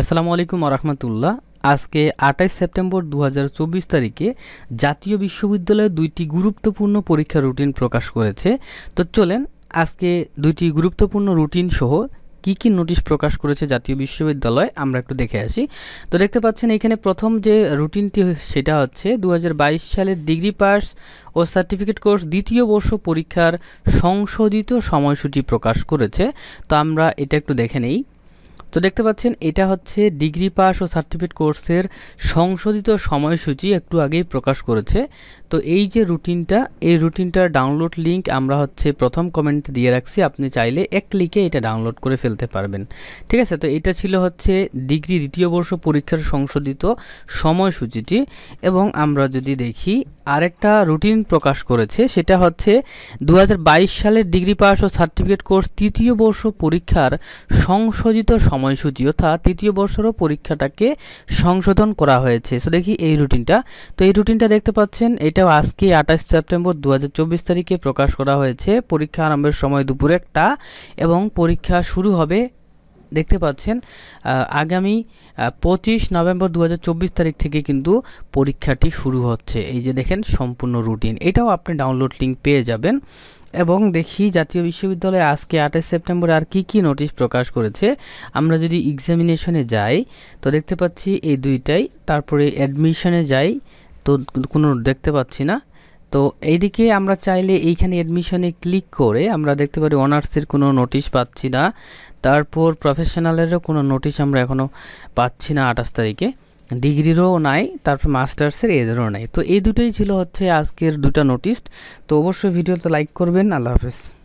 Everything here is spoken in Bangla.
আসসালামু আলাইকুম রহমতুল্লাহ আজকে আঠাইশ সেপ্টেম্বর দু তারিখে জাতীয় বিশ্ববিদ্যালয়ে দুইটি গুরুত্বপূর্ণ পরীক্ষা রুটিন প্রকাশ করেছে তো চলেন আজকে দুইটি গুরুত্বপূর্ণ রুটিন সহ কি কি নোটিশ প্রকাশ করেছে জাতীয় বিশ্ববিদ্যালয় আমরা একটু দেখে আসি তো দেখতে পাচ্ছেন এখানে প্রথম যে রুটিনটি সেটা হচ্ছে দু সালের ডিগ্রি পাস ও সার্টিফিকেট কোর্স দ্বিতীয় বর্ষ পরীক্ষার সংশোধিত সময়সূচি প্রকাশ করেছে তো আমরা এটা একটু দেখে নেই তো দেখতে পাচ্ছেন এটা হচ্ছে ডিগ্রি পাস ও সার্টিফিকেট কোর্সের সংশোধিত সময়সূচি একটু আগেই প্রকাশ করেছে তো এই যে রুটিনটা এই রুটিনটার ডাউনলোড লিঙ্ক আমরা হচ্ছে প্রথম কমেন্টে দিয়ে রাখছি আপনি চাইলে এক ক্লিকে এটা ডাউনলোড করে ফেলতে পারবেন ঠিক আছে তো এটা ছিল হচ্ছে ডিগ্রি দ্বিতীয় বর্ষ পরীক্ষার সংশোধিত সময়সূচিটি এবং আমরা যদি দেখি আরেকটা রুটিন প্রকাশ করেছে সেটা হচ্ছে দু সালের ডিগ্রি পাস ও সার্টিফিকেট কোর্স তৃতীয় বর্ষ পরীক্ষার সংশোধিত সময়সূচি অর্থাৎ তৃতীয় বর্ষেরও পরীক্ষাটাকে সংশোধন করা হয়েছে সো দেখি এই রুটিনটা তো এই রুটিনটা দেখতে পাচ্ছেন এটা আজকে আঠাশ সেপ্টেম্বর দু তারিখে প্রকাশ করা হয়েছে পরীক্ষা আরম্ভের সময় দুপুর একটা এবং পরীক্ষা শুরু হবে দেখতে পাচ্ছেন আগামী পঁচিশ নভেম্বর দু তারিখ থেকে কিন্তু পরীক্ষাটি শুরু হচ্ছে এই যে দেখেন সম্পূর্ণ রুটিন এটাও আপনি ডাউনলোড লিঙ্ক পেয়ে যাবেন এবং দেখি জাতীয় বিশ্ববিদ্যালয় আজকে আঠাশ সেপ্টেম্বর আর কি কি নোটিশ প্রকাশ করেছে আমরা যদি এক্সামিনেশনে যাই তো দেখতে পাচ্ছি এই দুইটাই তারপরে অ্যাডমিশনে যাই তো কোনো দেখতে পাচ্ছি না তো এইদিকে আমরা চাইলে এইখানে অ্যাডমিশনে ক্লিক করে আমরা দেখতে পারি অনার্সের কোনো নোটিশ পাচ্ছি না তারপর প্রফেশনালেরও কোনো নোটিশ আমরা এখনও পাচ্ছি না আঠাশ তারিখে ডিগ্রিরও নাই তারপর মাস্টার্সের এদেরও নাই তো এই দুটোই ছিল হচ্ছে আজকের দুটা নোটিশ তো অবশ্যই ভিডিওতে লাইক করবেন আল্লাহ হাফেজ